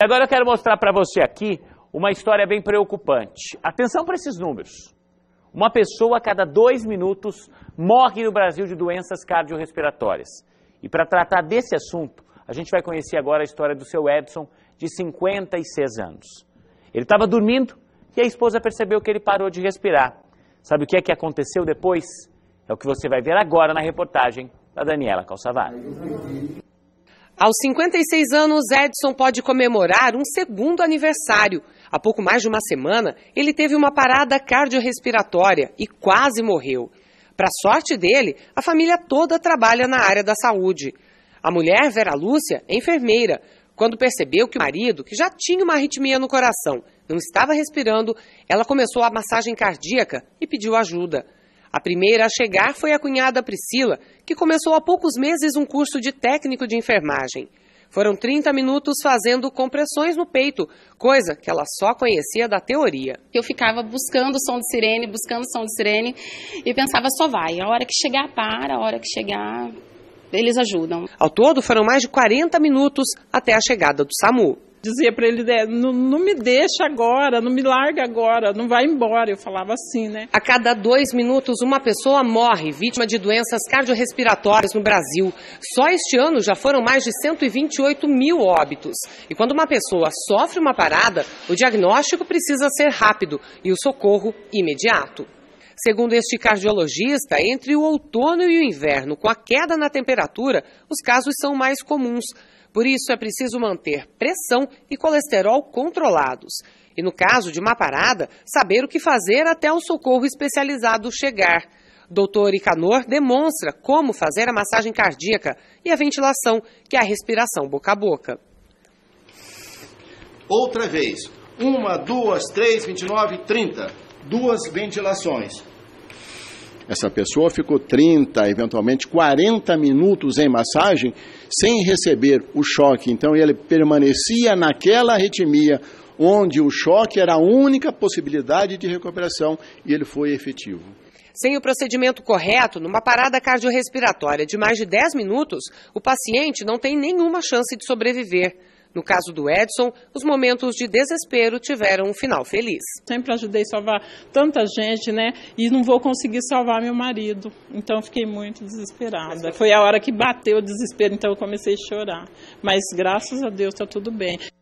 Agora eu quero mostrar para você aqui uma história bem preocupante. Atenção para esses números. Uma pessoa a cada dois minutos morre no Brasil de doenças cardiorrespiratórias. E para tratar desse assunto, a gente vai conhecer agora a história do seu Edson, de 56 anos. Ele estava dormindo e a esposa percebeu que ele parou de respirar. Sabe o que é que aconteceu depois? É o que você vai ver agora na reportagem da Daniela Calçavara. Aos 56 anos, Edson pode comemorar um segundo aniversário. Há pouco mais de uma semana, ele teve uma parada cardiorrespiratória e quase morreu. Para sorte dele, a família toda trabalha na área da saúde. A mulher, Vera Lúcia, é enfermeira. Quando percebeu que o marido, que já tinha uma arritmia no coração, não estava respirando, ela começou a massagem cardíaca e pediu ajuda. A primeira a chegar foi a cunhada Priscila, que começou há poucos meses um curso de técnico de enfermagem. Foram 30 minutos fazendo compressões no peito, coisa que ela só conhecia da teoria. Eu ficava buscando o som de sirene, buscando o som de sirene e pensava só vai, a hora que chegar para, a hora que chegar eles ajudam. Ao todo foram mais de 40 minutos até a chegada do SAMU dizia para ele, é, não, não, me deixa agora, não me larga agora, não vai embora. Eu falava assim, né? A cada dois minutos, uma pessoa morre vítima de doenças cardiorrespiratórias no Brasil. Só este ano já foram mais de 128 mil óbitos. E quando uma pessoa sofre uma parada, o diagnóstico precisa ser rápido e o socorro imediato. Segundo este cardiologista, entre o outono e o inverno, com a queda na temperatura, os casos são mais comuns. Por isso, é preciso manter pressão e colesterol controlados. E no caso de uma parada, saber o que fazer até o socorro especializado chegar. Doutor Icanor demonstra como fazer a massagem cardíaca e a ventilação, que é a respiração boca a boca. Outra vez. Uma, duas, três, vinte e nove, trinta duas ventilações. Essa pessoa ficou 30, eventualmente 40 minutos em massagem sem receber o choque. Então ele permanecia naquela arritmia onde o choque era a única possibilidade de recuperação e ele foi efetivo. Sem o procedimento correto, numa parada cardiorrespiratória de mais de 10 minutos, o paciente não tem nenhuma chance de sobreviver. No caso do Edson, os momentos de desespero tiveram um final feliz. Sempre ajudei a salvar tanta gente, né? E não vou conseguir salvar meu marido. Então fiquei muito desesperada. Foi a hora que bateu o desespero, então eu comecei a chorar. Mas graças a Deus está tudo bem.